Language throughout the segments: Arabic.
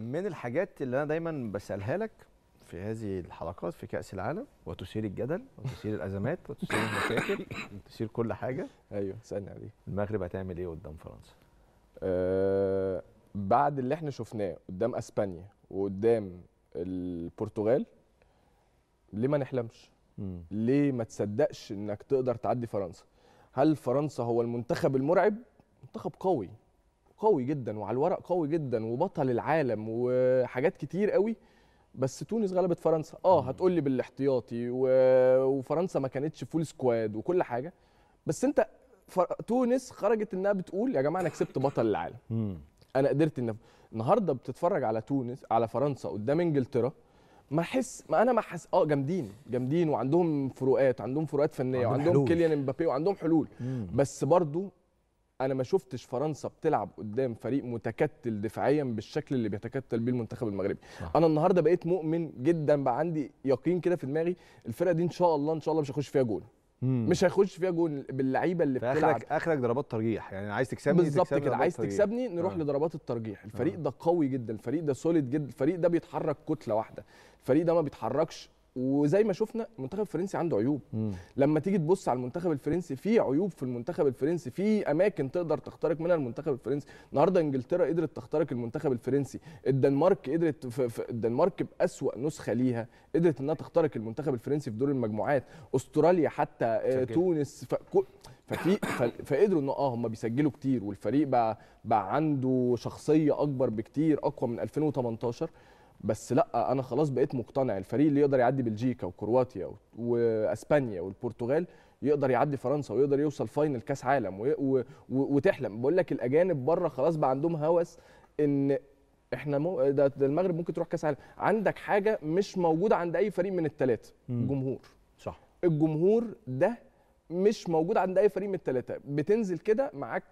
من الحاجات اللي انا دايما بسالها لك في هذه الحلقات في كاس العالم وتثير الجدل وتثير الازمات وتثير المشاكل وتثير كل حاجه ايوه اسالني عليه المغرب هتعمل ايه قدام فرنسا؟ أه بعد اللي احنا شفناه قدام اسبانيا وقدام البرتغال ليه ما نحلمش؟ م. ليه ما تصدقش انك تقدر تعدي فرنسا؟ هل فرنسا هو المنتخب المرعب؟ منتخب قوي قوي جدا وعلى الورق قوي جدا وبطل العالم وحاجات كتير قوي بس تونس غلبت فرنسا اه هتقول لي بالاحتياطي وفرنسا ما كانتش فول سكواد وكل حاجه بس انت فر... تونس خرجت انها بتقول يا جماعه انا كسبت بطل العالم انا قدرت ان النهارده بتتفرج على تونس على فرنسا قدام انجلترا ما احس ما انا ما حس اه جامدين جامدين وعندهم فروقات عندهم فروقات فنيه وعندهم كيليان امبابي وعندهم حلول مم. بس برضو انا ما شفتش فرنسا بتلعب قدام فريق متكتل دفاعيا بالشكل اللي بيتكتل بيه المنتخب المغربي صح. انا النهارده بقيت مؤمن جدا بقى عندي يقين كده في دماغي الفرقه دي ان شاء الله ان شاء الله مش هيخش فيها جول مم. مش هيخش فيها جول باللعيبه اللي بتلعب اخرك اخرك ضربات ترجيح يعني عايز تكسبني بالظبط كده عايز ترجيح. تكسبني نروح آه. لضربات الترجيح الفريق آه. ده قوي جدا الفريق ده سوليد جدا الفريق ده بيتحرك كتله واحده الفريق ده ما بيتحركش وزي ما شفنا المنتخب الفرنسي عنده عيوب مم. لما تيجي تبص على المنتخب الفرنسي في عيوب في المنتخب الفرنسي في اماكن تقدر تخترق منها المنتخب الفرنسي النهارده انجلترا قدرت تخترق المنتخب الفرنسي الدنمارك قدرت في الدنمارك باسوا نسخه ليها قدرت انها تخترق المنتخب الفرنسي في دور المجموعات استراليا حتى شكرا. آه، تونس ف... ففي فقدروا ان اه هم بيسجلوا كتير والفريق بقى بقى عنده شخصيه اكبر بكتير اقوى من 2018 بس لا انا خلاص بقيت مقتنع الفريق اللي يقدر يعدي بلجيكا وكرواتيا واسبانيا والبرتغال يقدر يعدي فرنسا ويقدر يوصل فاينل كاس عالم و... و... وتحلم بقول لك الاجانب بره خلاص بقى عندهم هوس ان احنا مو ده, ده المغرب ممكن تروح كاس عالم عندك حاجه مش موجوده عند اي فريق من الثلاثه جمهور صح الجمهور ده مش موجود عند اي فريق من الثلاثه بتنزل كده معاك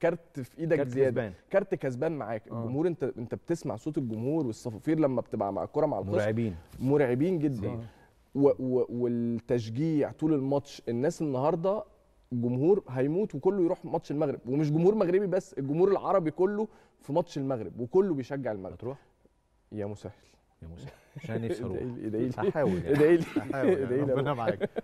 كارت في ايدك كارت زياده كسبان. كارت كسبان معاك آه. الجمهور انت انت بتسمع صوت الجمهور والصفافير لما بتبقى مع الكره مع الخصم مرعبين مرعبين جدا آه. و و والتشجيع طول الماتش الناس النهارده الجمهور هيموت وكله يروح ماتش المغرب ومش جمهور مغربي بس الجمهور العربي كله في ماتش المغرب وكله بيشجع المغرب هتروح يا مسهل يا مسهل عشان نفسي اروح ادعي لي هحاول يعني. ادعي لي يعني. ادعي لي ربنا معاك